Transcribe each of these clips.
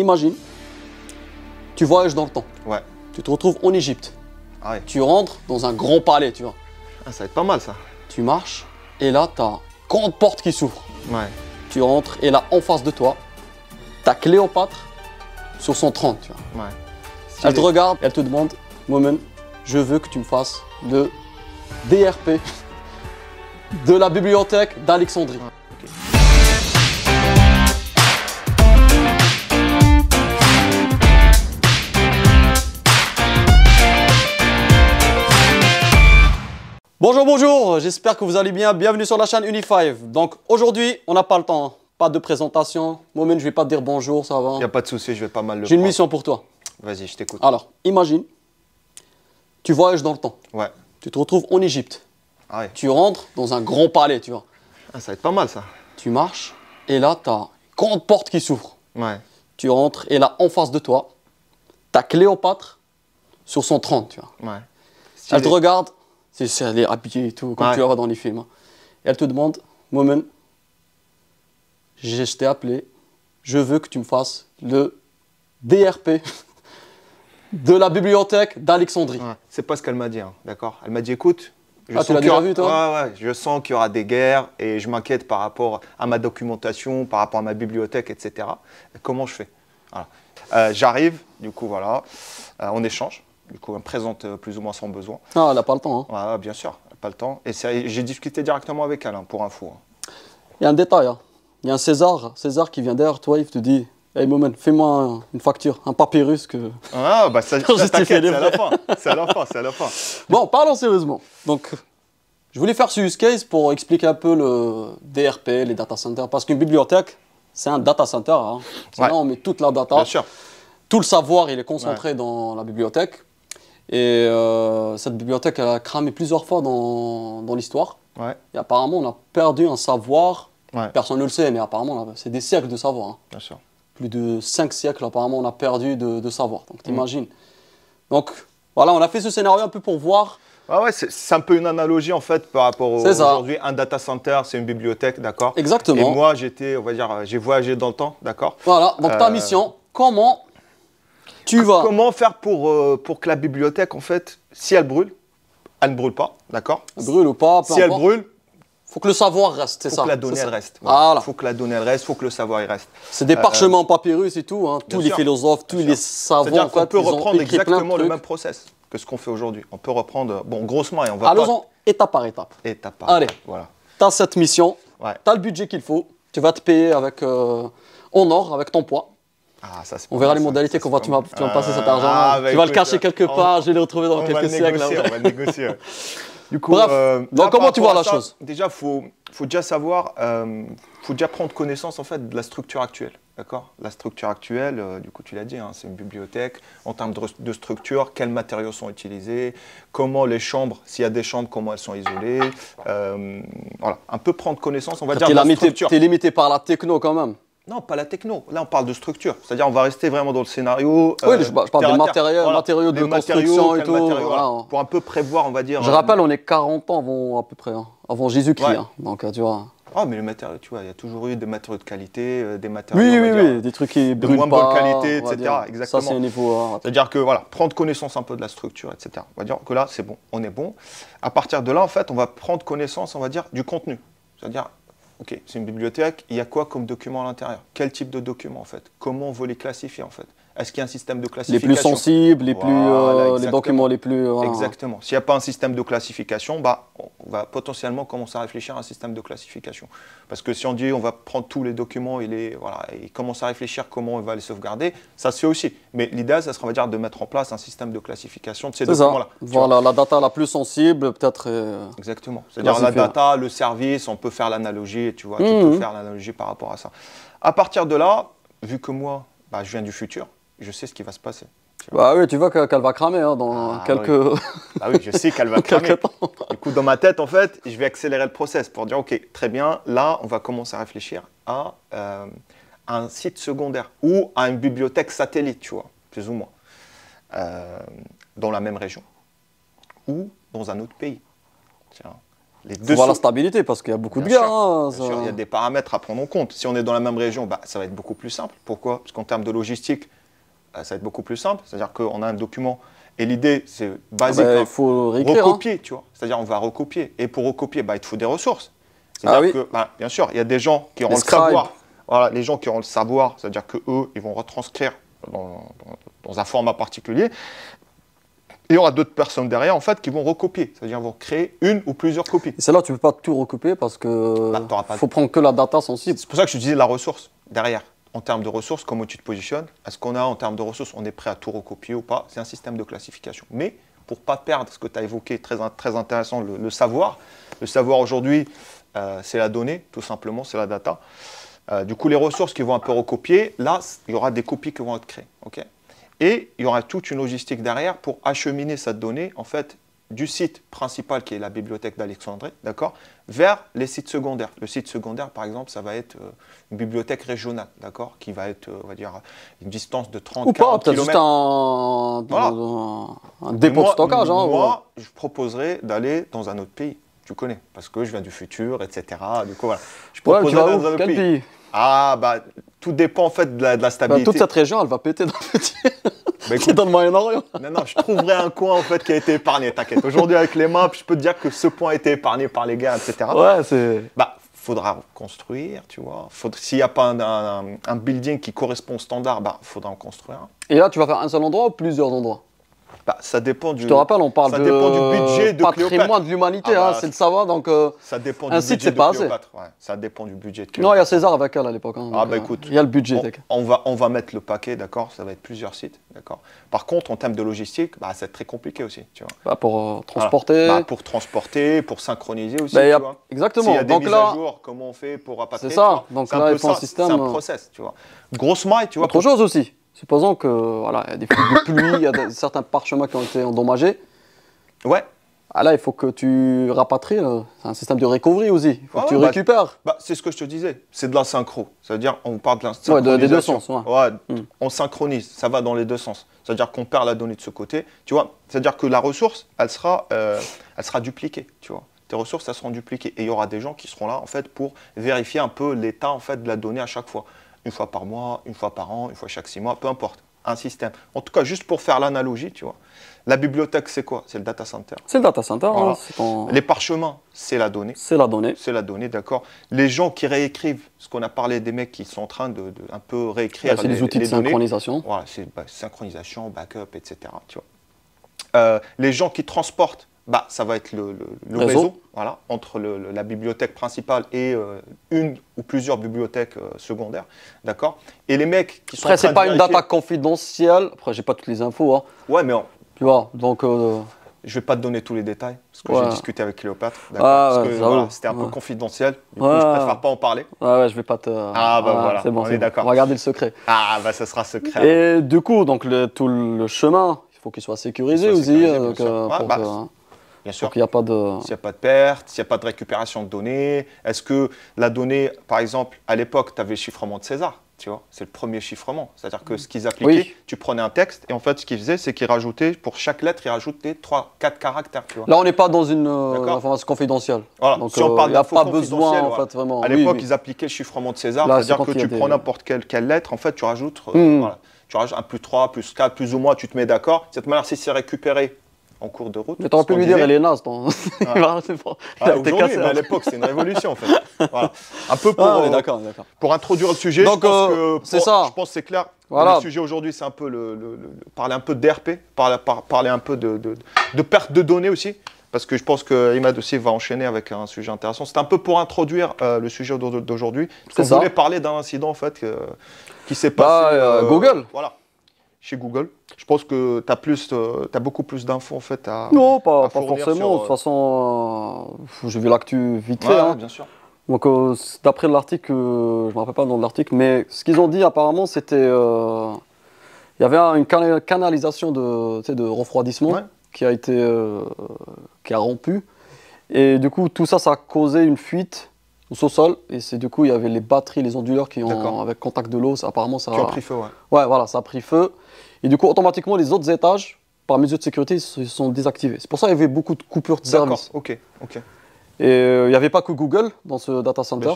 imagine, tu voyages dans le temps. Ouais. Tu te retrouves en Égypte. Ah tu rentres dans un grand palais, tu vois. Ah, ça va être pas mal ça. Tu marches et là, t'as grande porte qui s'ouvre. Ouais. Tu rentres et là, en face de toi, ta Cléopâtre sur son trône, tu vois. Elle te regarde, elle te demande, moment, je veux que tu me fasses le DRP de la bibliothèque d'Alexandrie. Bonjour, bonjour, j'espère que vous allez bien. Bienvenue sur la chaîne Uni5. Donc aujourd'hui, on n'a pas le temps. Hein. Pas de présentation. Moi-même, je vais pas te dire bonjour, ça va. Il hein. n'y a pas de souci, je vais pas mal le J'ai une mission pour toi. Vas-y, je t'écoute. Alors, imagine, tu voyages dans le temps. Ouais. Tu te retrouves en Égypte. Ah ouais. Tu rentres dans un grand palais, tu vois. Ah, ça va être pas mal ça. Tu marches et là, tu as une grande porte qui s'ouvre. Ouais. Tu rentres et là, en face de toi, tu as Cléopâtre sur son trône, tu vois. Ouais. Elle te regarde c'est elle et tout, comme tu vois dans les films. Hein. elle te demande, Momen, je t'ai appelé, je veux que tu me fasses le DRP de la bibliothèque d'Alexandrie. C'est pas ce qu'elle m'a dit, hein, d'accord Elle m'a dit, écoute, ah, je sens qu'il y aura des guerres et je m'inquiète par rapport à ma documentation, par rapport à ma bibliothèque, etc. Comment je fais euh, J'arrive, du coup, voilà, euh, on échange. Du coup, elle me présente euh, plus ou moins son besoin. Ah, elle n'a pas le temps. Hein. Ah, ah, bien sûr, elle n'a pas le temps. Et j'ai discuté directement avec elle, hein, pour info. Hein. Il y a un détail. Il y a un César, César qui vient derrière toi, il te dit Hey moment, fais-moi une facture, un papyrus que. Ah, bah ça, ça c'est à la fin. C'est à la fin, c'est à la fin. Bon, parlons sérieusement. Donc, je voulais faire ce use case pour expliquer un peu le DRP, les data centers, parce qu'une bibliothèque, c'est un data center. Hein. on met toute la data. Bien sûr. Tout le savoir, il est concentré dans la bibliothèque. Et euh, cette bibliothèque elle a cramé plusieurs fois dans, l'histoire. Et apparemment, on a perdu un savoir. Personne ne le sait, mais apparemment, c'est des siècles de savoir. Hein. Bien sûr. Plus de cinq siècles, apparemment, on a perdu de, savoir. Donc, mm. t'imagines. Donc, voilà, on a fait ce scénario un peu pour voir. Ah ouais, c'est un peu une analogie en fait par rapport au, aujourd'hui un data center, c'est une bibliothèque, d'accord Exactement. Et moi j'étais, on va dire, euh, j'ai voyagé dans le temps, d'accord Voilà, donc ta euh, mission, comment ah, comment faire pour, euh, pour que la bibliothèque, en fait, si elle brûle, elle ne brûle pas, d'accord Elle brûle ou pas, peu Si elle brûle… brûle, faut que le savoir reste, c'est ça. Faut que la donnée reste. Il Faut que la donnée elle reste, faut que le savoir reste. C'est des euh, parchemins en papyrus et tout, hein. tous les philosophes, tous les savants. cest à qu'on peut reprendre exactement le même process que ce qu'on fait aujourd'hui. On peut reprendre, euh, bon, grossement, et on va Allons-en étape par étape. Étape par Allez. étape, voilà. T'as cette mission, ouais. t'as le budget qu'il faut, tu vas te payer avec, en or, avec ton poids. Ah, on verra les modalités, quand tu vas, passer cet argent. Ah, bah, tu vas le cacher quelque part, je vais le retrouver dans quelques siècles. on va le négocier. du coup, Bref, euh, donc comment tu vois la chose Déjà, il faut, déjà savoir, euh, faut déjà prendre connaissance en fait de la structure actuelle. D'accord La structure actuelle, euh, du coup, tu l'as dit, hein, c'est une bibliothèque. En termes de, structure, quels matériaux sont utilisés Comment les chambres, s'il y a des chambres, comment elles sont isolées Voilà, un peu prendre connaissance, on va dire, de la structure. Tu es limité par la techno quand même non, pas la techno. Là, on parle de structure. C'est-à-dire, on va rester vraiment dans le scénario. oui, euh, je, parle des matériaux, matériaux de construction et tout. Pour un peu prévoir, on va dire. Je rappelle, euh, on est 40 ans avant, à peu près, hein, avant Jésus-Christ. Hein. donc, euh, tu Ah, mais le matériaux, tu vois, il y a toujours eu des matériaux de qualité, des matériaux. Oui, oui, oui, des trucs qui de brûlent moins bonne qualité, etc. exactement. Ça, c'est un niveau. Hein, C'est-à-dire que, voilà, prendre connaissance un peu de la structure, etc. On va dire que là, c'est bon, on est bon. À partir de là, en fait, on va prendre connaissance, on va dire, du contenu. C'est-à-dire, Ok, c'est une bibliothèque. Il y a quoi comme document à l'intérieur Quel type de document en fait Comment on veut les classifier en fait est-ce qu'il y a un système de classification Les plus sensibles, les, plus, euh, les documents les plus. Exactement. S'il n'y a pas un système de classification, bah, on va potentiellement commencer à réfléchir à un système de classification. Parce que si on dit on va prendre tous les documents et, les, voilà, et commencer à réfléchir comment on va les sauvegarder, ça se fait aussi. Mais l'idée, ça sera va dire, de mettre en place un système de classification de ces documents-là. Voilà, la data la plus sensible, peut-être. Euh, exactement. C'est-à-dire la data, le service, on peut faire l'analogie, tu vois, mmh. faire l'analogie par rapport à ça. À partir de là, vu que moi, bah, je viens du futur, je sais ce qui va se passer. Bah oui, tu vois qu'elle va cramer hein, dans ah quelques. temps. Bah oui, je sais qu'elle va cramer. du coup, dans ma tête, en fait, je vais accélérer le process pour dire ok, très bien, là, on va commencer à réfléchir à euh, un site secondaire ou à une bibliothèque satellite, tu vois, plus ou moins, euh, dans la même région ou dans un autre pays. Tiens. Les deux voir la stabilité parce qu'il y a beaucoup de gaz. Hein, il y a des paramètres à prendre en compte. Si on est dans la même région, bah, ça va être beaucoup plus simple. Pourquoi Parce qu'en termes de logistique, euh, ça va être beaucoup plus simple. C'est-à-dire qu'on a un document et l'idée, c'est basique. Ah bah, hein. Il faut recopier, hein. tu vois. C'est-à-dire, on va recopier. Et pour recopier, bah, il te faut des ressources. Ah que, bah, bien sûr, il y a des gens qui auront le savoir. Voilà, les gens qui auront le savoir, c'est-à-dire qu'eux, ils vont retranscrire dans, un format particulier. Et il y aura d'autres personnes derrière, en fait, qui vont recopier. C'est-à-dire, vont créer une ou plusieurs copies. Et celle-là, tu ne peux pas tout recopier parce que. ne bah, faut prendre que la data sensible. C'est pour ça que je disais la ressource derrière en termes de ressources, comment tu te positionnes Est-ce qu'on a en termes de ressources, on est prêt à tout recopier ou pas C'est un système de classification. Mais pour pas perdre ce que tu as évoqué, très, très intéressant, le, savoir. Le savoir aujourd'hui, euh, c'est la donnée, tout simplement, c'est la data. Euh, du coup, les ressources qui vont un peu recopier, là, il y aura des copies qui vont être créées. ok et il y aura toute une logistique derrière pour acheminer cette donnée, en fait, du site principal qui est la bibliothèque d'Alexandrie, d'accord, vers les sites secondaires. Le site secondaire, par exemple, ça va être euh, une bibliothèque régionale, d'accord, qui va être, euh, on va dire, une distance de 30 Ou pas, peut-être juste un, dépôt de stockage. Hein, moi, je proposerais d'aller dans un autre pays. Tu connais, parce que je viens du futur, etc. Du coup, voilà. Je propose d'aller dans un autre pays. ah, bah, tout dépend en fait de la, bah, stabilité. toute cette région, elle va péter dans le petit. Bah dans Non, non, je trouverai un coin en fait qui a été épargné, t'inquiète. Aujourd'hui, avec les maps, je peux te dire que ce point a été épargné par les gars, etc. Ouais, c'est. Bah, faudra construire, tu vois. S'il n'y a pas un, building qui correspond au standard, bah, faudra en construire un. Et là, tu vas faire un seul endroit ou plusieurs endroits bah, ça dépend du. Je te rappelle, on parle du budget de patrimoine de l'humanité, ah hein, bah, c'est le savoir. Donc, euh, ça dépend un du site, pas assez. ça dépend du budget de Cléopâtre. Non, il y a César avec elle à l'époque. Hein, ah, bah euh, écoute. Il y a le budget. On, va, on va mettre le paquet, d'accord Ça va être plusieurs sites, d'accord Par contre, en termes de logistique, bah, c'est très compliqué aussi, tu vois. Bah, pour euh, transporter. pour transporter, pour synchroniser aussi, tu Exactement. Y a des donc là. comment on fait pour rapatrier C'est ça. Donc là, un système. C'est un process, tu vois. Grosse maille, tu vois. Autre chose aussi. Supposons que voilà, il y a des de pluie, il y a certains parchemins qui ont été endommagés. Ouais. Ah là, il faut que tu rapatries. Euh, c'est un système de recovery aussi. faut ah que tu bah, récupères. Bah, c'est ce que je te disais. C'est de la synchro. C'est-à-dire, on part de l'instant. Ouais, des deux sens. Ouais. Hmm. On synchronise. Ça va dans les deux sens. C'est-à-dire qu'on perd la donnée de ce côté. Tu vois C'est-à-dire que la ressource, elle sera, euh, elle sera dupliquée. Tu vois tes ressources, elles seront dupliquées. Et il y aura des gens qui seront là, en fait, pour vérifier un peu l'état, en fait, de la donnée à chaque fois une fois par mois, une fois par an, une fois chaque six mois, peu importe, un système. En tout cas, juste pour faire l'analogie, tu vois. La bibliothèque, c'est quoi C'est le data center. C'est le data center. Hein, les parchemins, c'est la donnée. C'est la donnée. C'est la donnée, d'accord. Les gens qui réécrivent, ce qu'on a parlé des mecs qui sont en train de, de un peu réécrire. c'est les, outils de synchronisation. Voilà, c'est bah, synchronisation, backup, etc. Tu euh, les gens qui transportent bah, ça va être le, réseau. voilà, entre la bibliothèque principale et euh, une ou plusieurs bibliothèques euh, secondaires, d'accord Et les mecs qui sont Après, c'est pas une data confidentielle. Après, j'ai pas toutes les infos. Hein. Ouais, mais tu vois, donc. Euh, je vais pas te donner tous les détails parce que j'ai discuté avec Cléopâtre, ah, Parce que c'était un peu confidentiel. Du coup, je préfère pas en parler. Ouais, ouais, je vais pas te. Ah bah voilà, on est, d'accord. On va garder le secret. Ah bah ça sera secret. Et du coup, donc tout le chemin, il faut qu'il soit sécurisé, aussi. Bien sûr. de... S'il n'y a pas de perte, s'il n'y a pas de récupération de données, est-ce que la donnée, par exemple, à l'époque, tu avais le chiffrement de César tu vois, c'est le premier chiffrement. C'est-à-dire que mm. ce qu'ils appliquaient, tu prenais un texte et en fait, ce qu'ils faisaient, c'est qu'ils rajoutaient, pour chaque lettre, ils rajoutaient 3, 4 caractères. Là, on n'est pas dans une euh, information confidentielle. Voilà. Donc, on euh, parle pas besoin, en fait, vraiment. À l'époque, ils appliquaient le chiffrement de César. C'est-à-dire que tu prends n'importe quelle, lettre, en fait, tu rajoutes, euh, mm. tu rajoutes un plus 3, plus 4, plus ou moins, tu te mets d'accord. cette manière, si c'est récupéré en cours de route. Mais t'aurais pu lui dire, elle est naze. Ton... Ah. Ah, aujourd'hui, hein. à l'époque, c'est une révolution en fait. Voilà. Un peu pour, ah, d'accord, d'accord. pour introduire le sujet. Donc, euh, c'est ça. Je pense que c'est clair. Voilà. Le sujet aujourd'hui, c'est un peu le, parler un peu de DRP, parler, un peu de, de, perte de données aussi. Parce que je pense que Imad aussi va enchaîner avec un sujet intéressant. C'est un peu pour introduire euh, le sujet d'aujourd'hui. Parce qu'on voulait parler d'un incident en fait euh, qui s'est bah, passé. Bah, Google. Voilà chez Google Je pense que tu as, plus, euh, as beaucoup plus d'infos en fait à. Non, pas, forcément. Euh, de toute façon, euh, j'ai vu l'actu vite hein. bien sûr. Donc, d'après l'article, je ne me rappelle pas le nom de l'article, mais ce qu'ils ont dit apparemment, c'était. Il y avait une canalisation de, de refroidissement qui a été. qui a rompu. Et du coup, tout ça, ça a causé une fuite sous sol et c'est du coup il y avait les batteries les onduleurs qui ont avec contact de l'eau apparemment ça a pris feu ouais. ouais voilà ça a pris feu et du coup, automatiquement, les autres étages, par mesure de sécurité, se sont désactivés. C'est pour ça qu'il y avait beaucoup de coupures de service. ok, ok. Et euh, il n'y avait pas que Google dans ce data center.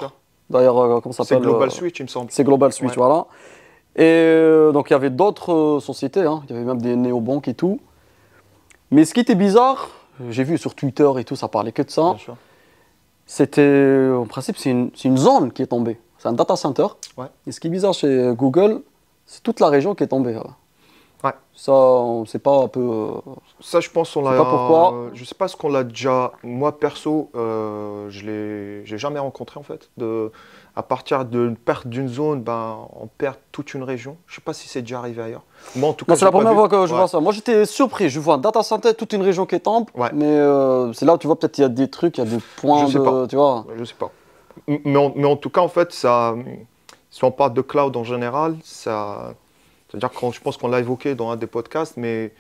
D'ailleurs, euh, comment ça s'appelle C'est Global euh, Switch, il me semble. C'est Global Switch, voilà. Et donc, il y avait d'autres sociétés, hein. il y avait même des néobanques et tout. Mais ce qui était bizarre, j'ai vu sur Twitter et tout, ça parlait que de ça. C'était, en principe, c'est une, zone qui est tombée. C'est un data center. Ouais. Et ce qui est bizarre chez Google, c'est toute la région qui est tombée. Ça, on ne sait pas un peu. Euh, ça, je pense, on l'a. Pas pourquoi. Euh, je ne sais pas ce qu'on l'a déjà. Moi, perso, euh, je l'ai, jamais rencontré en fait. De, à partir d'une perte d'une zone, ben, on perd toute une région. Je ne sais pas si c'est déjà arrivé ailleurs. Moi, en tout cas, c'est la première fois que je vois ça. Moi, j'étais surpris. Je vois un data santé toute une région qui est temple. Ouais. Mais euh, c'est là où tu vois peut-être il y a des trucs, il y a des points. Je sais de, Tu vois. Je sais pas. Mais en, mais en tout cas, en fait, ça. Si on parle de cloud en général, ça c'est-à-dire que je pense qu'on l'a évoqué dans un des podcasts, mais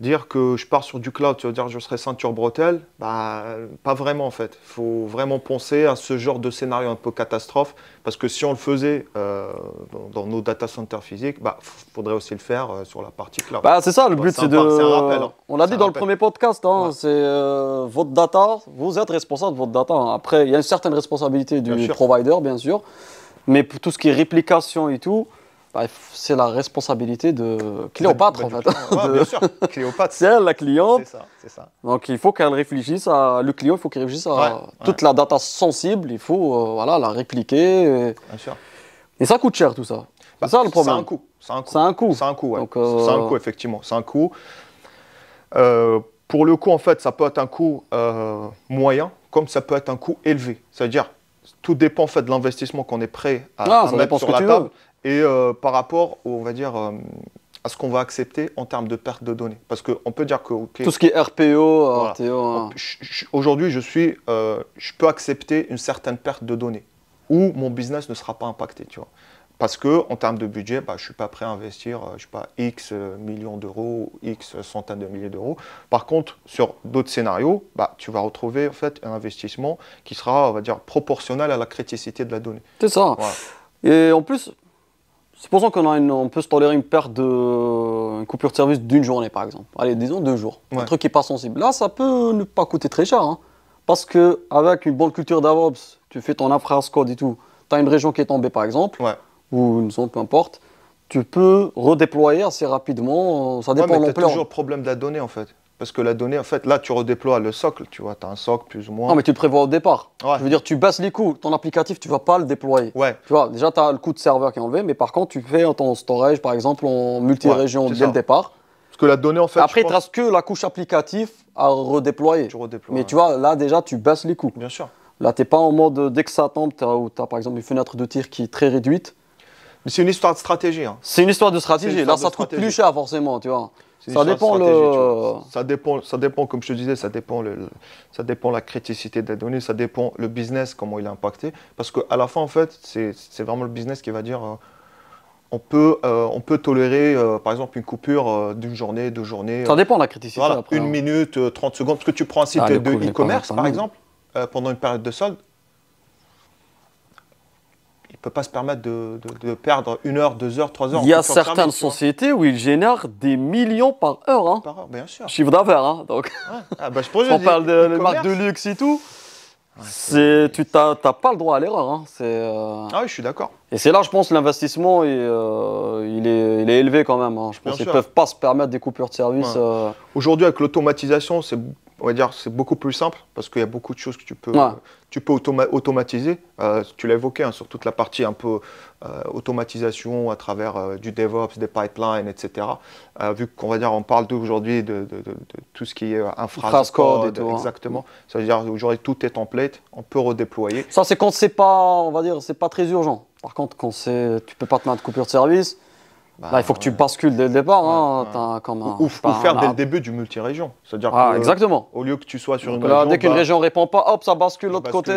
dire que je pars sur du cloud, tu veux dire que je serai ceinture bretelle, bah, pas vraiment en fait. Il faut vraiment penser à ce genre de scénario un peu catastrophe, parce que si on le faisait euh, dans, nos data centers physiques, il bah, faudrait aussi le faire euh, sur la partie cloud. Bah, c'est ça, le but c'est de... Hein. On l'a dit dans le premier podcast, hein, c'est euh, votre data, vous êtes responsable de votre data. Hein. Après, il y a une certaine responsabilité du provider, bien sûr, mais pour tout ce qui est réplication et tout, bah, c'est la responsabilité de Cléopâtre, en bah, fait. de... bien sûr, Cléopâtre. c'est elle, la cliente. C'est ça, c'est ça. Donc, il faut qu'elle réfléchisse à... Le client, il faut qu'il réfléchisse à toute la data sensible. Il faut euh, voilà, la répliquer. Bien sûr. Et ça coûte cher, tout ça. Bah, c'est ça, le problème. C'est un coût. C'est un coût. C'est un coût. C'est un coût euh, effectivement. C'est un coût. Euh, pour le coup, en fait, ça peut être un coût moyen, comme ça peut être un coût élevé. C'est-à-dire, tout dépend en fait de l'investissement qu'on est prêt à, ah, mettre sur la table et euh, par rapport, on va dire, euh, à ce qu'on va accepter en termes de perte de données. Parce qu'on peut dire que... Tout ce qui est RPO, RTO... Hein. Aujourd'hui, je, suis, euh, je peux accepter une certaine perte de données où mon business ne sera pas impacté, tu vois. Parce que en termes de budget, bah, je ne suis pas prêt à investir, je sais pas, X millions d'euros, X centaines de milliers d'euros. Par contre, sur d'autres scénarios, bah, tu vas retrouver en fait un investissement qui sera, on va dire, proportionnel à la criticité de la donnée. C'est ça. Et en plus, Supposons qu'on peut se tolérer une perte de coupure de service d'une journée par exemple. Allez, disons deux jours. Un truc qui n'est pas sensible. Là, ça peut ne pas coûter très cher. Hein. parce que avec une bonne culture d'AvOps, tu fais ton infra et tout. Tu as une région qui est tombée par exemple, ouais. ou une zone, peu importe. Tu peux redéployer assez rapidement. Euh, ça dépend ouais, mais tu as toujours problème de la donnée en fait. Parce que la donnée, en fait, là, tu redéploies le socle, tu vois, tu as un socle plus ou moins. Non, mais tu le prévois au départ. Je veux dire, tu baisses les coûts, ton applicatif, tu vas pas le déployer. Ouais. Tu vois, déjà, tu as le coût de serveur qui est enlevé, mais par contre, tu fais ton storage, par exemple, en multi-région dès le départ. Parce que la donnée, en fait. Après, tu ne que la couche applicative à redéployer. Tu redéploies. Mais tu vois, là, déjà, tu baisses les coûts. Bien sûr. Là, tu n'es pas en mode, dès que ça tombe, tu as, par exemple une fenêtre de tir qui est très réduite. Mais c'est une histoire de stratégie. Hein. C'est une histoire de stratégie. là, ça te coûte plus cher, forcément, tu vois. Ça dépend, le... ça dépend Ça dépend, comme je te disais, ça dépend, le, ça dépend la criticité des données, ça dépend le business, comment il est impacté. Parce qu'à la fin, en fait, c'est vraiment le business qui va dire euh, on, peut, euh, on peut tolérer, euh, par exemple, une coupure d'une journée, deux journées. Ça dépend la criticité. Voilà, une hein. minute, 30 secondes. Parce que tu prends un site ah, de e-commerce, hein. par exemple, pendant une période de solde, il ne peut pas se permettre de, perdre une heure, deux heures, trois heures. Il y a certaines sociétés où ils génèrent des millions par heure. Hein. Par heure, bien sûr. Chiffre d'affaires, hein, donc. Ah, bah, je On parle de marques de luxe et tout. C'est tu n'as pas le droit à l'erreur. Hein. Euh, ah oui, je suis d'accord. Et c'est là, je pense, l'investissement, il, euh, est, élevé quand même. Hein. Je pense qu'ils ne peuvent pas se permettre des coupures de service. Euh. Aujourd'hui, avec l'automatisation, c'est va dire c'est beaucoup plus simple parce qu'il y a beaucoup de choses que tu peux, automatiser. Euh, tu l'as évoqué hein, sur toute la partie un peu automatisation à travers du DevOps, des pipelines, etc. vu qu'on va dire on parle aujourd'hui de, tout ce qui est infrastructure, hein. exactement. cest à dire aujourd'hui tout est template, on peut redéployer. Ça c'est quand c'est pas, on va dire, c'est pas très urgent. Par contre, quand c'est, tu peux pas te mettre coupure de service, bah, il faut que tu bascules dès le départ. Hein, ou, faire dès le début du multi-région. C'est-à-dire ah, au lieu que tu sois sur une là, région, Dès qu'une région bah, région répond pas, hop, ça bascule de l'autre côté.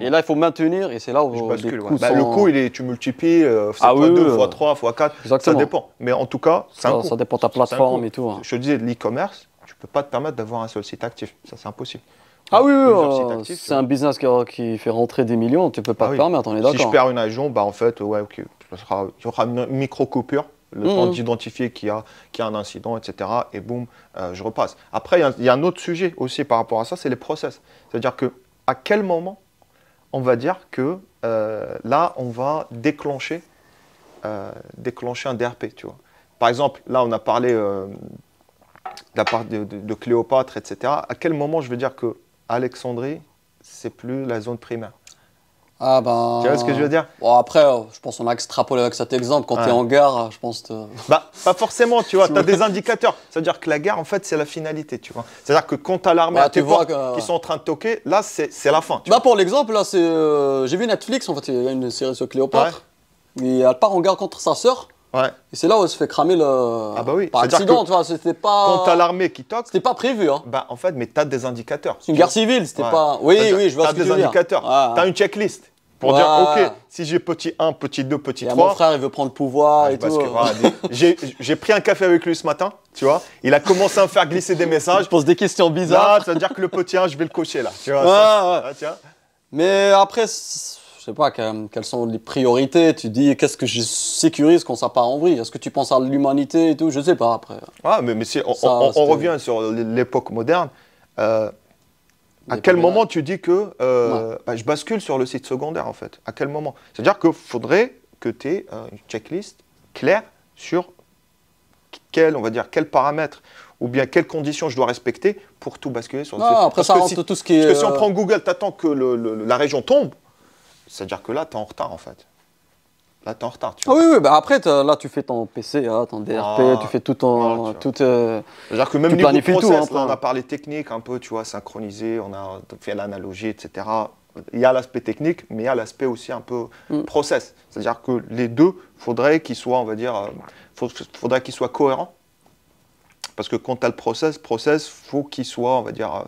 Et là, il faut maintenir. Et c'est là où je bascule, bah, Le coût, il est, tu multiplies euh, ah fois 2, fois 3, fois 4. Ça dépend. Mais en tout cas, ça, dépend de ta plateforme et tout. Hein. Je te disais, l'e-commerce, tu peux pas te permettre d'avoir un seul site actif. Ça, c'est impossible. Ah oui, oui c'est un euh. business qui, fait rentrer des millions, tu peux pas ah te oui. permettre, d'accord. Si je perds une agent, bah en fait, ouais, ok, il y aura une micro-coupure, le mhm. temps d'identifier qu'il y, a un incident, etc. Et boum, euh, je repasse. Après, il y, a, un autre sujet aussi par rapport à ça, c'est les process. C'est-à-dire que à quel moment on va dire que euh, là, on va déclencher, un DRP, tu vois. Par exemple, là, on a parlé de la part de Cléopâtre, etc. À quel moment je veux dire que Alexandrie, c'est plus la zone primaire. Ah ben. Tu vois ce que je veux dire Bon, après, euh, je pense qu'on a extrapolé avec cet exemple. Quand tu es en guerre, euh, je pense. que- Bah, pas forcément, tu vois, tu as des indicateurs. C'est-à-dire que la guerre, en fait, c'est la finalité, tu vois. C'est-à-dire que quand bah, tu as l'armée qui sont en train de toquer, là, c'est la fin. tu bah, pour l'exemple, là, c'est. Euh, j'ai vu Netflix, en fait, il y a une série sur Cléopâtre. Il elle part en guerre contre sa sœur. Ouais. Et c'est là où elle se fait cramer le. Ah bah oui. Par accident, tu vois, c'était pas. Quand t'as l'armée qui toque. C'était pas prévu, hein. Bah en fait, mais t'as des indicateurs. C'est une guerre civile, c'était pas. Oui, oui, je vois ce que tu veux dire. T'as des indicateurs. T'as une checklist pour dire ok si j'ai petit 1, petit 2, petit et 3. Mon frère il veut prendre pouvoir ah, et tout. j'ai pris un café avec lui ce matin, tu vois. Il a commencé à me faire glisser des messages. Je pose des questions bizarres. Ah, ça veut dire que le petit 1, je vais le cocher là. Tu vois, ouais, ça, ouais. Mais après, je sais pas, euh, quelles sont les priorités Tu dis, qu'est-ce que je sécurise quand ça part en vrille Est-ce que tu penses à l'humanité et tout Je sais pas après. Ah, mais, mais si, on, revient sur l'époque moderne. Euh, à quel moment tu dis que euh, bah, je bascule sur le site secondaire en fait À quel moment C'est-à-dire qu'il faudrait que tu aies une checklist claire sur quel, on va dire, quels paramètres ou bien quelles conditions je dois respecter pour tout basculer sur le site. Après, parce ça que si, tout ce qui si on prend Google, tu attends que la région tombe, c'est-à-dire que là, tu es en retard, en fait. Là, tu es en retard. Ah oui, oui, bah après, là, tu fais ton PC, hein, ton DRP, ah, tu fais tout ton. Euh, C'est-à-dire que même niveau process, hein, là, on a parlé technique un peu, tu vois, synchronisé, on a fait l'analogie, etc. Il y a l'aspect technique, mais il y a l'aspect aussi un peu mm. process. C'est-à-dire que les deux, faudrait qu'ils soient, on va dire, il euh, faudrait qu'ils soient cohérents. Parce que quand tu as le process, process, faut qu'il soit, on va dire, euh,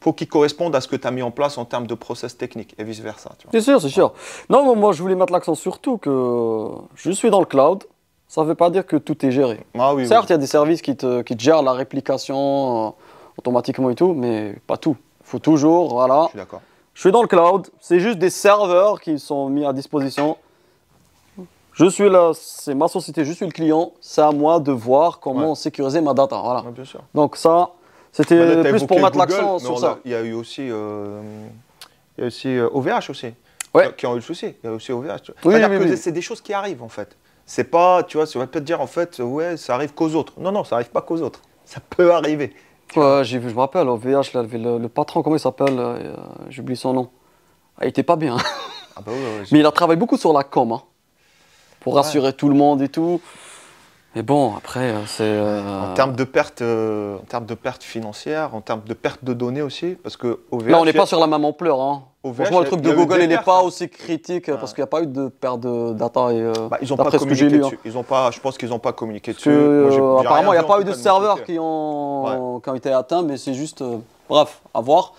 faut qu'ils correspondent à ce que tu as mis en place en termes de process technique et vice-versa. C'est sûr, c'est sûr. Non, moi, je voulais mettre l'accent surtout que je suis dans le cloud. Ça ne veut pas dire que tout est géré. Ah oui, Certes, il y a des services qui te, qui gèrent la réplication euh, automatiquement et tout, mais pas tout. Il faut toujours, voilà. Je suis d'accord. Je suis dans le cloud. C'est juste des serveurs qui sont mis à disposition. Je suis là, c'est ma société, je suis le client. C'est à moi de voir comment sécuriser ma data. Voilà. bien sûr. Donc ça, c'était bah plus pour mettre l'accent sur ça. Il y a eu aussi, aussi OVH aussi, qui ont eu le souci. Il y a aussi OVH. Euh, c'est des choses qui arrivent en fait. C'est pas, tu vois, ça va peut-être dire en fait, ouais, ça arrive qu'aux autres. Non, non, ça arrive pas qu'aux autres. Ça peut arriver. je me rappelle, OVH, le, patron, comment il s'appelle euh, euh, J'oublie son nom. Ah, il était pas bien. Ah bah mais il a travaillé beaucoup sur la com, hein, pour rassurer tout le monde et tout. Mais bon, après, euh, c'est. En termes de pertes, en termes de perte financières, euh, en termes de pertes de données aussi, parce que OVH. Là, on n'est pas sur la même ampleur, hein. Franchement, le truc de Google, il n'est pas hein. aussi critique euh, parce qu'il n'y a pas eu de perte de data. Et, bah, ils n'ont pas communiqué hein. Ils ont pas, je pense qu'ils n'ont pas communiqué dessus. apparemment, il n'y a pas eu de serveurs qui ont, été atteints, mais c'est juste, bref, à voir.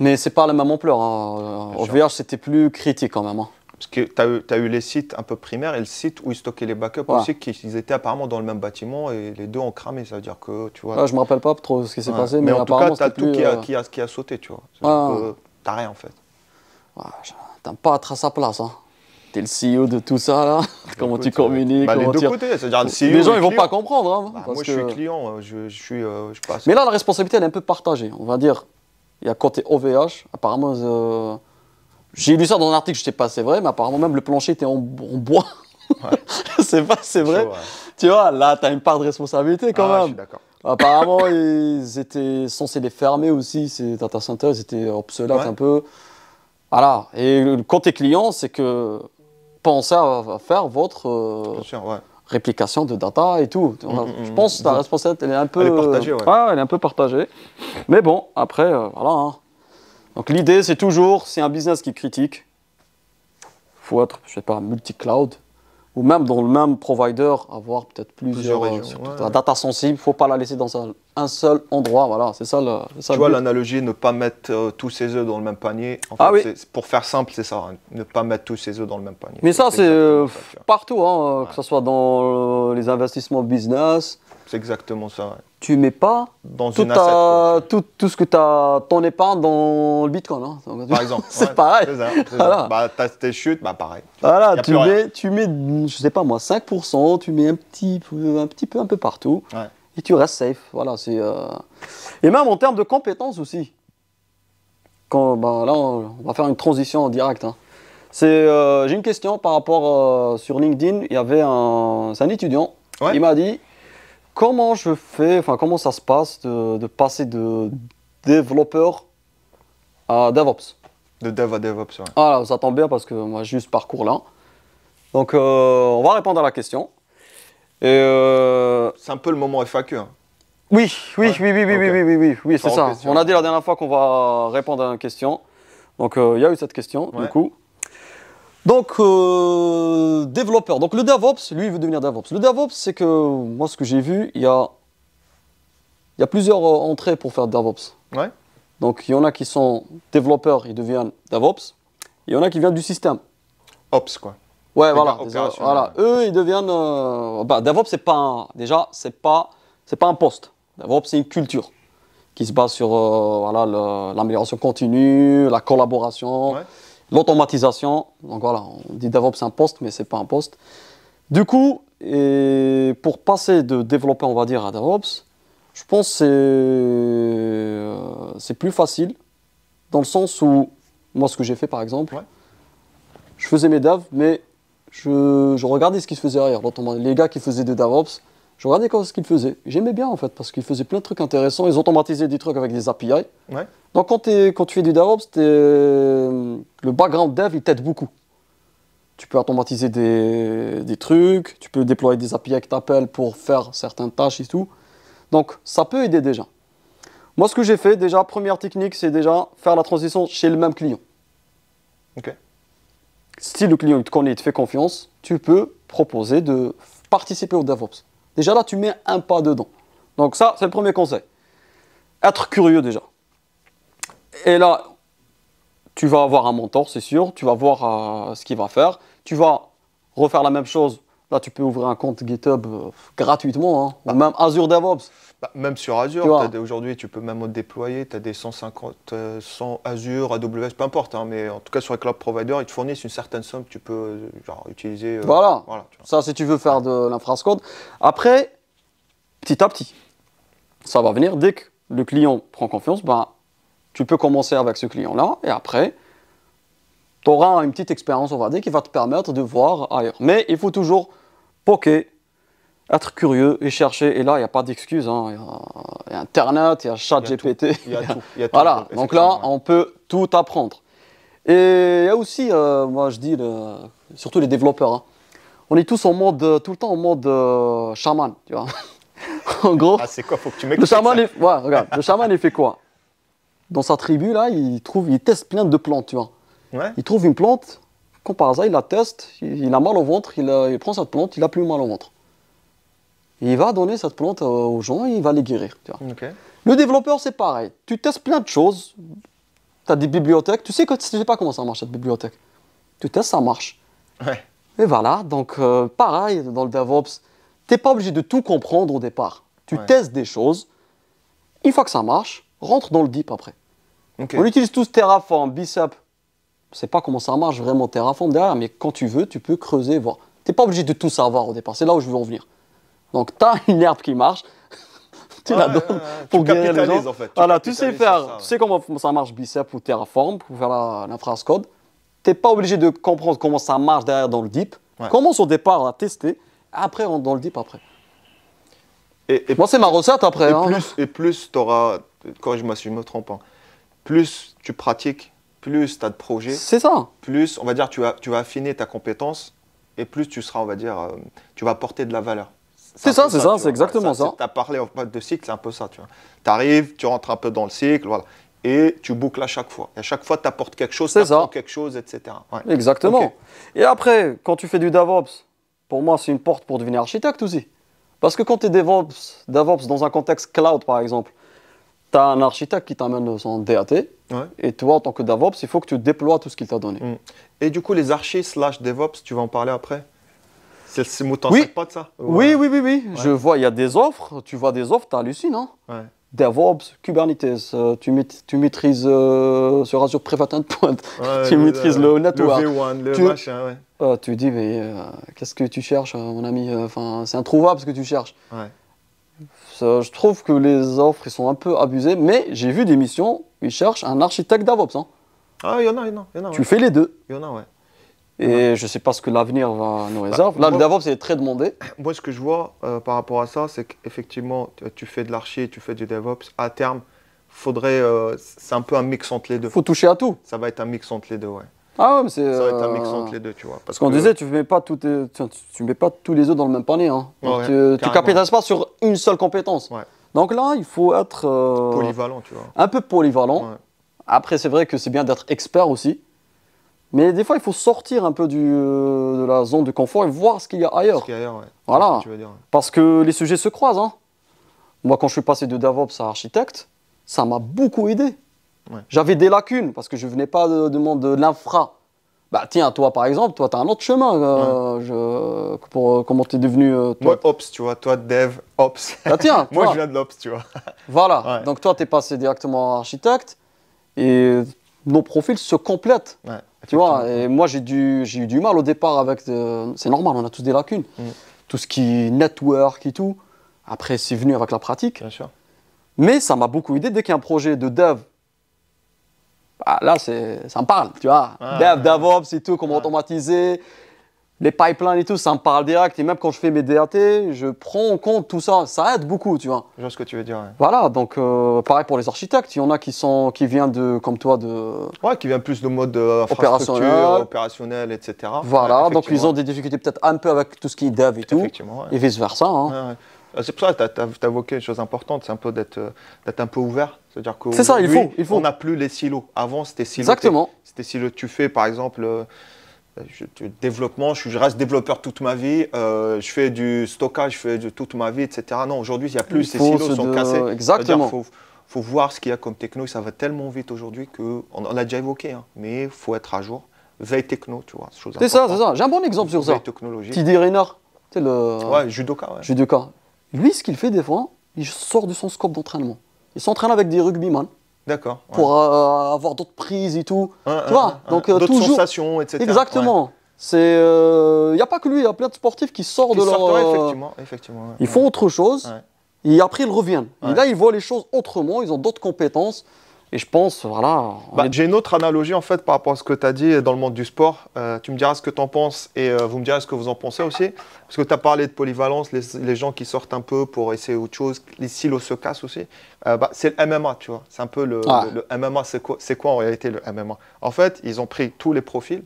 Mais c'est pas la même ampleur. Hein. Au OVH, c'était plus critique quand même. Parce que tu as, eu les sites un peu primaires et le site où ils stockaient les backups aussi, qu'ils étaient apparemment dans le même bâtiment et les deux ont cramé. Ça veut dire que, tu vois. je me rappelle pas trop ce qui s'est passé, mais, mais en tout cas, tu as tout euh, qui, a, sauté, tu vois. T'as rien en fait. T'as pas à sa place. Hein. es le CEO de tout ça, comment tu euh, communiques bah, Les deux côtés, c'est-à-dire le CEO. Les gens, ils vont pas comprendre. Hein, bah, moi, je suis client, euh, je, suis, Mais là, la responsabilité, elle est un peu partagée. On va dire, il y a côté OVH, apparemment. J'ai lu ça dans un article, je sais pas, c'est vrai, mais apparemment même le plancher était en, en bois. c'est pas, c'est vrai. Tu vois, là, tu as une part de responsabilité quand ah même. d'accord. Apparemment, ils étaient censés les fermer aussi, ces data centers, ils étaient obsolètes un peu. Voilà. Et quand tes client, c'est que pensez à faire votre euh, réplication de data et tout. Mm, mm, je mm. pense que ta responsabilité, elle est un peu. Elle partagée, elle est un peu partagée. Mais bon, après, euh, voilà. Hein. Donc l'idée, c'est toujours, c'est un business qui critique. Il faut être, je sais pas, multi-cloud. Ou même dans le même provider, avoir peut-être plusieurs, euh, data sensible, il ne faut pas la laisser dans un, seul endroit. Voilà, c'est ça le. Ça tu vois l'analogie, ne pas mettre euh, tous ses œufs dans le même panier. Ah pour faire simple, c'est ça, hein. ne pas mettre tous ses œufs dans le même panier. Mais ça, c'est euh, partout, hein, que ce soit dans les investissements business. C'est exactement ça tu mets pas tout, ce que tu as, ton épargne dans le Bitcoin. Hein. Par exemple. c'est pareil. Ça, bah, tes chutes, bah pareil. Voilà, tu mets, je tu mets, je sais pas moi, 5%, tu mets un petit, un petit peu un peu partout et tu restes safe. Voilà, c'est, euh, Et même en termes de compétences aussi. Quand, bah, là, on, va faire une transition en direct. Hein. C'est, euh, j'ai une question par rapport euh, sur LinkedIn. Il y avait un, étudiant. Il m'a dit Comment je fais, enfin comment ça se passe de, passer de développeur à DevOps De dev à DevOps, oui. Ah ça tombe bien parce que moi j'ai eu ce parcours-là. Donc euh, on va répondre à la question. Et euh, C'est un peu le moment FAQ. Hein. Oui, oui, oui, oui, oui, oui, oui, oui, oui, c'est ça. On a dit la dernière fois qu'on va répondre à une question. Donc euh, il y a eu cette question, du coup. Donc, euh, développeur. Donc, le DevOps, lui, il veut devenir DevOps. Le DevOps, c'est que, moi, ce que j'ai vu, il y a, plusieurs euh, entrées pour faire DevOps. Donc, il y en a qui sont développeurs, ils deviennent DevOps. Il y en a qui viennent du système. Ops, quoi. Ouais, voilà. Eux, ils deviennent. Euh, bah, DevOps, c'est pas déjà, c'est pas, pas un poste. DevOps, c'est une culture qui se base sur l'amélioration continue, la collaboration l'automatisation. Donc voilà, on dit DevOps un poste, mais ce n'est pas un poste. Du coup, et pour passer de développer, on va dire, à DevOps, je pense que c'est euh, plus facile, dans le sens où, moi, ce que j'ai fait par exemple, je faisais mes devs, mais je, regardais ce qui se faisait derrière, Les gars qui faisaient des DevOps, je regardais ce qu'ils faisaient. J'aimais bien en fait, parce qu'il faisait plein de trucs intéressants. Ils automatisaient des trucs avec des API. Donc quand, tu fais du DevOps, le background dev, il t'aide beaucoup. Tu peux automatiser des, trucs, tu peux déployer des API qui tu pour faire certaines tâches et tout. Donc ça peut aider déjà. Moi, ce que j'ai fait déjà, première technique, c'est déjà faire la transition chez le même client. Ok. Si le client te connaît, il te fait confiance, tu peux proposer de participer au DevOps. Déjà là, tu mets un pas dedans. Donc ça, c'est le premier conseil. Être curieux déjà. Et là, tu vas avoir un mentor, c'est sûr. Tu vas voir euh, ce qu'il va faire. Tu vas refaire la même chose. Là, tu peux ouvrir un compte GitHub euh, gratuitement, La hein. même Azure DevOps. Bah, même sur Azure, aujourd'hui, tu peux même déployer, tu as des 150, 100 euh, Azure, AWS, peu importe, hein, mais en tout cas sur les cloud providers, ils te fournissent une certaine somme que tu peux euh, utiliser. Euh, voilà, ça si tu veux faire de l'infrascode. Après, petit à petit, ça va venir. Dès que le client prend confiance, ben, tu peux commencer avec ce client-là, et après, tu auras une petite expérience, on va dire, qui va te permettre de voir ailleurs. Mais il faut toujours poker être curieux et chercher. Et là, il n'y a pas d'excuse. Hein. Il y, a Internet, il y a ChatGPT. Il voilà. Donc là, on peut tout apprendre. Et il y a aussi, euh, moi je dis, surtout les développeurs. Hein. On est tous en mode, euh, tout le temps en mode euh, chaman, tu vois. en gros. Ah, c'est quoi Faut que tu le chaman, il, le chaman, il fait quoi Dans sa tribu, là, il trouve, il teste plein de plantes, tu vois. Il trouve une plante, comme par hasard, il la teste, il, a mal au ventre, il, prend cette plante, il a plus mal au ventre il va donner cette plante aux gens et il va les guérir. Le développeur, c'est pareil. Tu testes plein de choses. Tu as des bibliothèques. Tu sais que tu sais pas comment ça marche, cette bibliothèque. Tu testes, ça marche. Et voilà, donc euh, pareil dans le DevOps. Tu n'es pas obligé de tout comprendre au départ. Tu testes des choses. Une fois que ça marche, rentre dans le deep après. On utilise tous Terraform, Bicep. C'est sais pas comment ça marche vraiment Terraform derrière, mais quand tu veux, tu peux creuser, voir. Tu n'es pas obligé de tout savoir au départ. C'est là où je veux en venir. Donc, tu as une herbe qui marche, tu la donnes pour guérir les gens. En fait. tu tu sais faire, tu sais comment ça marche Bicep ou Terraform pour faire la, Tu n'es pas obligé de comprendre comment ça marche derrière dans le deep. Commence au départ à tester, après rentre dans le deep après. Et, Moi, c'est ma recette après. Et hein. plus, plus tu auras, corrige-moi si je me trompe, hein. plus tu pratiques, plus tu as de projets. C'est ça. Plus, on va dire, tu vas, tu vas affiner ta compétence et plus tu seras, on va dire, euh, tu vas apporter de la valeur. C'est ça, c'est ça, c'est exactement ça. Tu as parlé de cycle, c'est un peu ça, tu vois. Tu arrives, tu rentres un peu dans le cycle, voilà. Et tu boucles à chaque fois. Et à chaque fois, tu apportes quelque chose, tu apportes quelque chose, etc. Exactement. Et après, quand tu fais du DevOps, pour moi, c'est une porte pour devenir architecte aussi. Parce que quand tu es DevOps, dans un contexte cloud, par exemple, tu as un architecte qui t'amène son DAT. Et toi, en tant que DevOps, il faut que tu déploies tout ce qu'il t'a donné. Mm. Et du coup, les archis slash DevOps, tu vas en parler après c'est le oui. Pas ça? Euh, oui, oui, oui, oui. Je vois, il y a des offres. Tu vois des offres, tu hallucines. Hein? Ouais. DevOps, Kubernetes, euh, tu, tu, maîtrises euh, sur Azure Private pointe. tu maîtrises le, network. tu, euh, tu dis, mais qu'est-ce que tu cherches, mon ami Enfin, C'est introuvable ce que tu cherches. Je trouve que les offres, ils sont un peu abusées, mais j'ai vu des missions, ils cherchent un architecte DevOps. Hein. Ah, il y en a, il y en a. tu fais les deux. Il y en a, ouais. Et je ne sais pas ce que l'avenir va nous bah, réserver. Là, le DevOps, c'est très demandé. Moi, ce que je vois euh, par rapport à ça, c'est qu'effectivement, tu fais de l'archi, tu fais du DevOps. À terme, faudrait. Euh, c'est un peu un mix entre les deux. faut toucher à tout. Ça va être un mix entre les deux, ouais. Ah mais c'est. Ça va être un mix euh, entre les deux, tu vois. Parce qu'on disait, tu mets tu mets pas tous les œufs dans le même panier. Hein. tu, ne capitalises pas sur une seule compétence. Donc là, il faut être. polyvalent, tu vois. Un peu polyvalent. Après, c'est vrai que c'est bien d'être expert aussi. Mais des fois, il faut sortir un peu euh, de la zone de confort et voir ce qu'il y a ailleurs. qu'il y a ailleurs ouais. Voilà. Parce que les sujets se croisent. Hein. Moi, quand je suis passé de DevOps à architecte, ça m'a beaucoup aidé. J'avais des lacunes parce que je ne venais pas de, monde de l'infra. Bah tiens, toi par exemple, toi tu as un autre chemin euh, pour euh, comment tu es devenu toi. Moi ops, tu vois, toi dev ops. Bah, tiens, Moi je viens de l'ops, tu vois. voilà. Donc toi tu es passé directement à architecte et nos profils se complètent. tu vois, et moi j'ai eu du mal au départ avec. C'est normal, on a tous des lacunes. Mm. Tout ce qui est network et tout. Après, c'est venu avec la pratique. Mais ça m'a beaucoup aidé dès qu'il y a un projet de dev. Bah, là, ça me parle, tu vois. dev, DevOps et tout, comment automatiser les pipelines et tout, ça me parle direct. Et même quand je fais mes DRT, je prends en compte tout ça. Ça aide beaucoup, tu vois. Je vois ce que tu veux dire. Voilà, donc euh, pareil pour les architectes. Il y en a qui, sont, qui viennent de, comme toi, de. Ouais, qui viennent plus de mode euh, opérationnel. opérationnel, etc. Voilà, donc ils ont des difficultés peut-être un peu avec tout ce qui est dev et tout. Effectivement. Et vice-versa. Hein. Ah, c'est pour ça que tu as, évoqué une chose importante, c'est un peu d'être euh, un peu ouvert. C'est-à-dire que ça, il faut, il faut. on n'a plus les silos. Avant, c'était silo. Exactement. C'était silo. Tu fais, par exemple, euh, je, développement, je, reste développeur toute ma vie, euh, je fais du stockage je fais de toute ma vie, etc. Non, aujourd'hui, il n'y a plus, ces silos sont cassés. Exactement. Il faut, voir ce qu'il y a comme techno, ça va tellement vite aujourd'hui qu'on on l'a déjà évoqué, hein, mais il faut être à jour. Veille techno, tu vois. C'est ça, c'est ça. J'ai un bon exemple sur Veille ça. technologie. Tidy Reynard, tu le. Ouais, judoka. Judoka. Lui, ce qu'il fait des fois, il sort de son scope d'entraînement. Il s'entraîne avec des rugbyman. D'accord. Pour euh, avoir d'autres prises et tout. tu vois Donc euh, d'autres sensations, etc. Exactement. C'est, il euh, n'y a pas que lui, il y a plein de sportifs qui sortent de leur. effectivement, effectivement Ils font autre chose. Et après, ils reviennent. Et là, ils voient les choses autrement. Ils ont d'autres compétences. Et je pense, voilà. Bah, j'ai une autre analogie en fait par rapport à ce que tu as dit dans le monde du sport. Euh, tu me diras ce que tu en penses et euh, vous me direz ce que vous en pensez aussi. Parce que tu as parlé de polyvalence, les, gens qui sortent un peu pour essayer autre chose, les silos se cassent aussi. Euh, bah, c'est le MMA, tu vois. C'est un peu le, ah. MMA. C'est quoi, c'est quoi en réalité le MMA En fait, ils ont pris tous les profils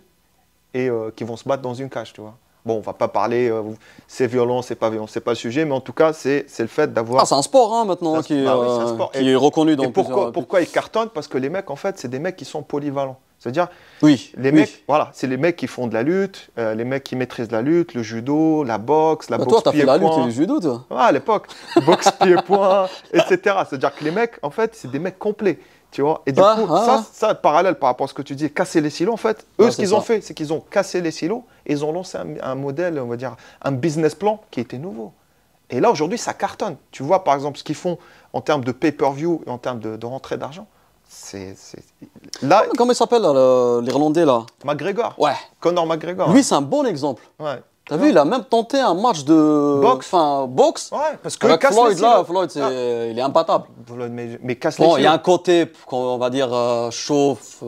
et qui vont se battre dans une cage, tu vois. Bon, on va pas parler, euh, c'est violent, c'est pas violent, c'est pas le sujet, mais en tout cas, c'est le fait d'avoir. Ah, c'est un sport hein, maintenant qui, est un euh, sport. qui est reconnu dans pourquoi, pourquoi ils cartonnent Parce que les mecs, en fait, c'est des mecs qui sont polyvalents. C'est-à-dire, oui, les mecs, voilà, c'est les mecs qui font de la lutte, euh, les mecs qui maîtrisent la lutte, le judo, la boxe, la bah, boxe toi, t'as fait la lutte et le judo, toi. Ah, à l'époque, boxe pied point, etc. C'est-à-dire que les mecs, en fait, c'est des mecs complets. Tu vois Et du ah, coup, ah, ça, ah. ça, parallèle par rapport à ce que tu dis, casser les silos, en fait, eux, ce qu'ils ont fait, c'est qu'ils ont cassé les silos et ils ont lancé un, modèle, on va dire, un business plan qui était nouveau. Et là, aujourd'hui, ça cartonne. Tu vois, par exemple, ce qu'ils font en termes de pay-per-view et en termes de, rentrée d'argent. C'est, Là, comment il s'appelle l'Irlandais là McGregor. Ouais. Connor McGregor. Lui, c'est un bon exemple. Ouais. T'as vu, il a même tenté un match de boxe. Enfin, boxe. parce que Floyd, là, Floyd, ah. il est imbattable. mais, mais casse Bon, il y a hein. un côté, euh, euh, on va dire, chauffe,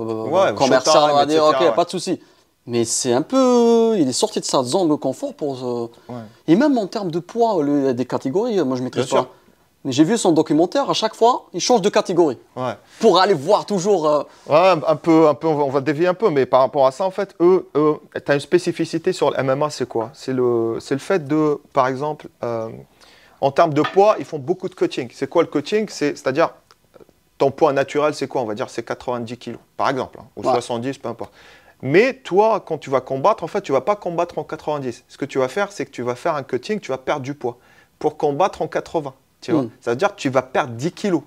commercial, on va dire, ok, pas de souci. Mais c'est un peu. Il est sorti de sa zone de confort pour. Euh, et même en termes de poids, il y a des catégories, moi je ne maîtrise pas. Mais j'ai vu son documentaire, à chaque fois, il change de catégorie. Pour aller voir toujours. Euh, un peu, un peu, on va dévier un peu, mais par rapport à ça, en fait, eux, eux tu as une spécificité sur le MMA, c'est quoi C'est le, le fait de, par exemple, euh, en termes de poids, ils font beaucoup de coaching. C'est quoi le coaching C'est-à-dire, ton poids naturel, c'est quoi On va dire, c'est 90 kg, par exemple, hein, ou 70, peu importe. Mais toi, quand tu vas combattre, en fait, tu vas pas combattre en 90. Ce que tu vas faire, c'est que tu vas faire un cutting, tu vas perdre du poids pour combattre en 80. Tu vois mm. Ça veut dire que tu vas perdre 10 kilos.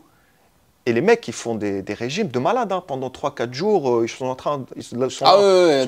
Et les mecs, ils font des, régimes de malades. Hein. Pendant 3-4 jours, euh, ils sont en train Ils sont, ah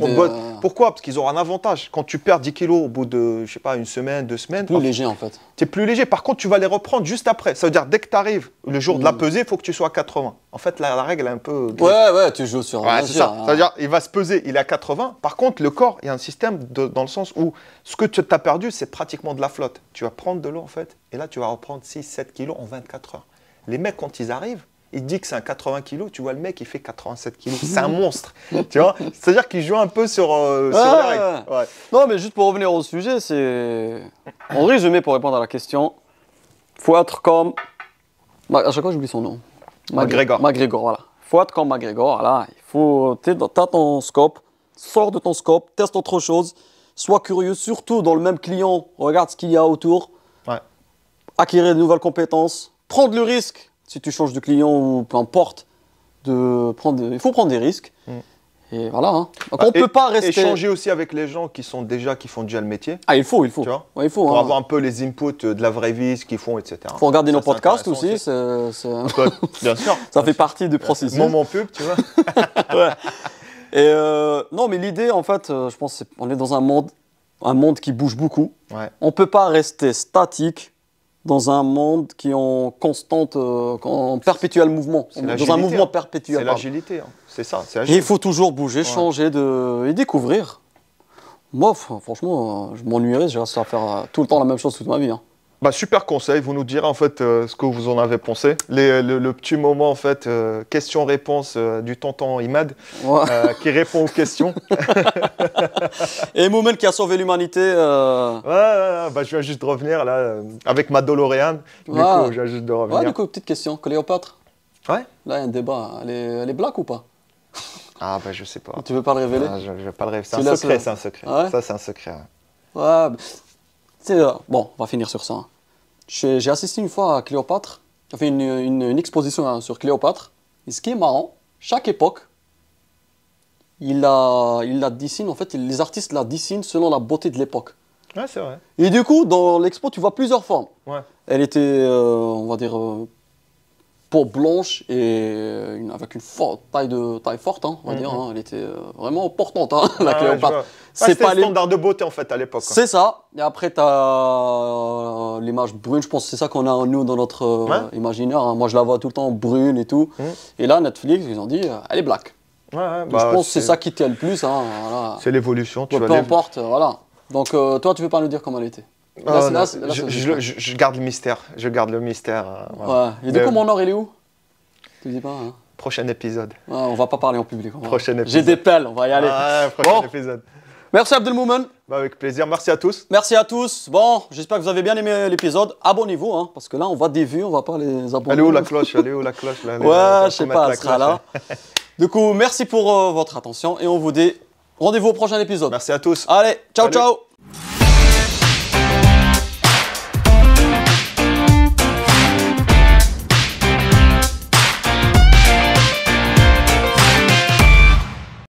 Pourquoi Parce qu'ils auront un avantage. Quand tu perds 10 kilos au bout de, je sais pas, une semaine, deux semaines. Plus léger, en fait. Tu es plus léger. Par contre, tu vas les reprendre juste après. Ça veut dire, dès que tu arrives le jour de la mm. pesée, il faut que tu sois à 80. En fait, la, règle est un peu. Ouais, ouais, tu joues sur. c'est ça. ça. veut dire, il va se peser, il est à 80. Par contre, le corps, il y a un système dans le sens où ce que tu as perdu, c'est pratiquement de la flotte. Tu vas prendre de l'eau, en fait. Et là, tu vas reprendre 6-7 kilos en 24 heures. Les mecs, quand ils arrivent, il dit que c'est un 80 kg, tu vois le mec, il fait 87 kg. C'est un monstre. tu vois C'est-à-dire qu'il joue un peu sur, euh, ah. Non, mais juste pour revenir au sujet, c'est. En résumé, pour répondre à la question, faut être comme. À chaque fois, j'oublie son nom. Magrégor. Magrégor, voilà. Faut être comme Magrégor. voilà. Il faut. T'as ton scope, sors de ton scope, teste autre chose, sois curieux, surtout dans le même client, regarde ce qu'il y a autour. Acquérir de nouvelles compétences, prendre le risque si tu changes de client ou peu importe, de prendre, il faut prendre des risques. Mm. Et voilà. Hein. Bah, on ne peut pas rester. Échanger aussi avec les gens qui sont déjà, qui font déjà le métier. Ah, il faut, il faut. Tu vois il faut pour hein. avoir un peu les inputs de la vraie vie, ce qu'ils font, etc. Il faut regarder nos podcasts aussi. bien sûr. ça fait partie du processus. Moment pub, tu vois. ouais. Et euh, non, mais l'idée, en fait, euh, je pense, qu'on est, est dans un monde, un monde qui bouge beaucoup. Ouais. On peut pas rester statique dans un monde qui est en constante, euh, en perpétuel mouvement, dans un mouvement hein. perpétuel. C'est l'agilité, hein. c'est ça. Et il faut toujours bouger, changer de, et découvrir. Moi, franchement, euh, je m'ennuierais je à faire euh, tout le temps la même chose toute ma vie. Hein. Bah, super conseil, vous nous direz en fait euh, ce que vous en avez pensé. Euh, le, petit moment en fait, euh, question-réponse du tonton Imad qui répond aux questions. Et Moumen qui a sauvé l'humanité. Ouais, bah, je viens juste de revenir là avec ma Doloréane. Du ah. coup, je viens juste de revenir. petite question, Cléopâtre. Ouais. Là, il y a un débat. Elle est, black ou pas Ah, bah je sais pas. Tu veux pas le révéler ah, je, ne vais pas le révéler. C'est un, secret, c'est un secret. Ah ça, c'est un secret. Ouais. Bon, on va finir sur ça. Hein. J'ai assisté une fois à Cléopâtre, j'ai fait une, exposition hein, sur Cléopâtre. Et ce qui est marrant, chaque époque, il la, il la dessine, en fait, les artistes la dessinent selon la beauté de l'époque. Ouais, c'est vrai. Et du coup, dans l'expo, tu vois plusieurs formes. Ouais. Elle était, euh, on va dire, euh, blanche et euh, avec une forte taille de taille forte, hein, on va mm-hmm. dire. Hein. elle était euh, vraiment portante, hein, la ah Cléopâtre. Ah, c'est pas, les standards de beauté en fait à l'époque. C'est ça. Et après tu as euh, l'image brune. Je pense c'est ça qu'on a en nous dans notre imaginaire. Moi je la vois tout le temps brune et tout. Mm. Et là Netflix ils ont dit elle est black. Bah, je pense c'est ça qui t'aide le plus. C'est l'évolution. Peu, voilà. Donc toi tu veux pas nous dire comment elle était. Oh je, garde le mystère. Je garde le mystère. Euh, voilà. du coup, mon or, est où Tu dis pas. Hein. prochain épisode. on va pas parler en public. Prochain épisode. J'ai des pelles, on va y aller. prochain épisode. Merci Abdelmoumen. Bah, avec plaisir, merci à tous. Merci à tous. Bon, j'espère que vous avez bien aimé l'épisode. Abonnez-vous, hein, parce que là, on va des vues, on va pas les abonner. Elle où la cloche Elle la cloche là, Ouais, je sais pas, elle sera là. Hein. du coup, merci pour euh, votre attention et on vous dit rendez-vous au prochain épisode. Merci à tous. Allez, ciao, ciao.